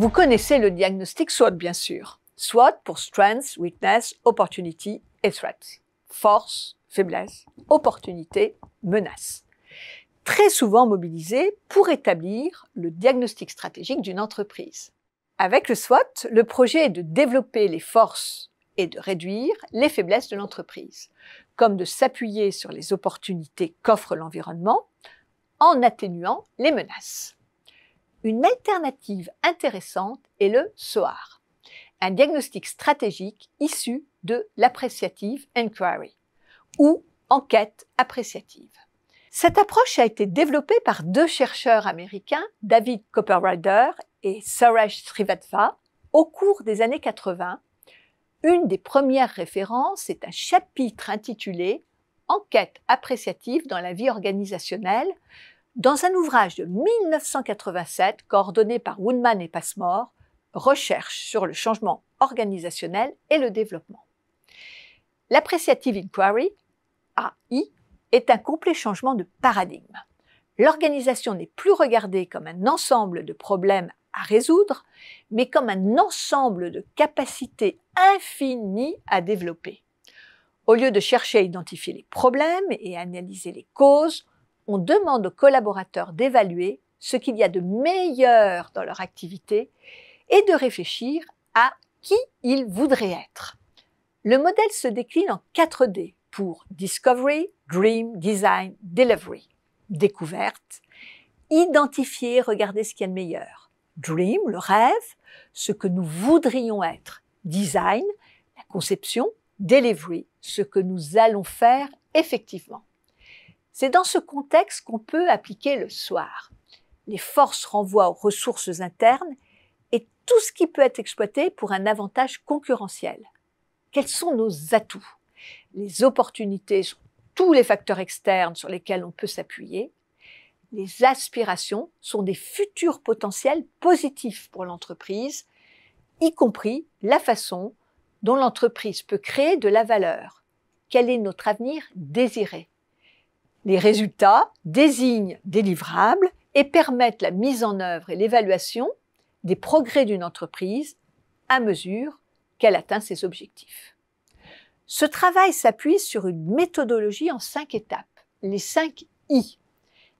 Vous connaissez le diagnostic SWOT, bien sûr. SWOT pour Strengths, Weaknesses, Opportunities et Threats. Force, faiblesse, opportunité, menace. Très souvent mobilisé pour établir le diagnostic stratégique d'une entreprise. Avec le SWOT, le projet est de développer les forces et de réduire les faiblesses de l'entreprise, comme de s'appuyer sur les opportunités qu'offre l'environnement en atténuant les menaces. Une alternative intéressante est le SOAR, un diagnostic stratégique issu de l'appréciative inquiry ou enquête appréciative. Cette approche a été développée par deux chercheurs américains, David Copperrider et Suresh Srivatva, au cours des années 80. Une des premières références est un chapitre intitulé Enquête appréciative dans la vie organisationnelle dans un ouvrage de 1987 coordonné par Woodman et Passmore, Recherche sur le changement organisationnel et le développement. L'appréciative inquiry, AI, est un complet changement de paradigme. L'organisation n'est plus regardée comme un ensemble de problèmes à résoudre, mais comme un ensemble de capacités infinies à développer. Au lieu de chercher à identifier les problèmes et analyser les causes, on demande aux collaborateurs d'évaluer ce qu'il y a de meilleur dans leur activité et de réfléchir à qui ils voudraient être. Le modèle se décline en 4D pour Discovery, Dream, Design, Delivery. Découverte, identifier, regarder ce qu'il y a de meilleur. Dream, le rêve, ce que nous voudrions être. Design, la conception. Delivery, ce que nous allons faire effectivement. C'est dans ce contexte qu'on peut appliquer le soir. Les forces renvoient aux ressources internes et tout ce qui peut être exploité pour un avantage concurrentiel. Quels sont nos atouts Les opportunités sont tous les facteurs externes sur lesquels on peut s'appuyer. Les aspirations sont des futurs potentiels positifs pour l'entreprise, y compris la façon dont l'entreprise peut créer de la valeur. Quel est notre avenir désiré les résultats désignent des livrables et permettent la mise en œuvre et l'évaluation des progrès d'une entreprise à mesure qu'elle atteint ses objectifs. Ce travail s'appuie sur une méthodologie en cinq étapes, les cinq I.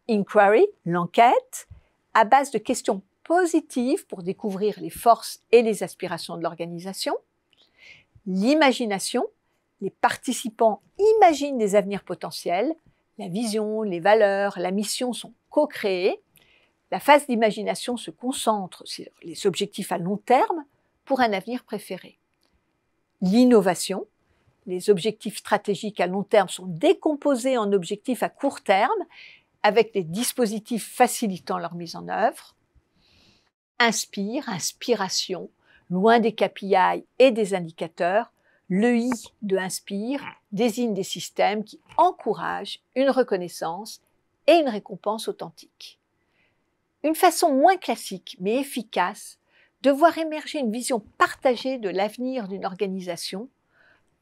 Inquiry, l'enquête, à base de questions positives pour découvrir les forces et les aspirations de l'organisation. L'imagination, les participants imaginent des avenirs potentiels la vision, les valeurs, la mission sont co-créées. La phase d'imagination se concentre sur les objectifs à long terme pour un avenir préféré. L'innovation, les objectifs stratégiques à long terme sont décomposés en objectifs à court terme avec des dispositifs facilitant leur mise en œuvre. Inspire, inspiration, loin des KPI et des indicateurs, le I de Inspire désigne des systèmes qui encouragent une reconnaissance et une récompense authentique. Une façon moins classique mais efficace de voir émerger une vision partagée de l'avenir d'une organisation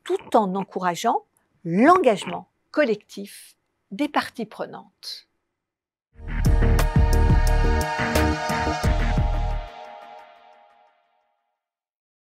tout en encourageant l'engagement collectif des parties prenantes.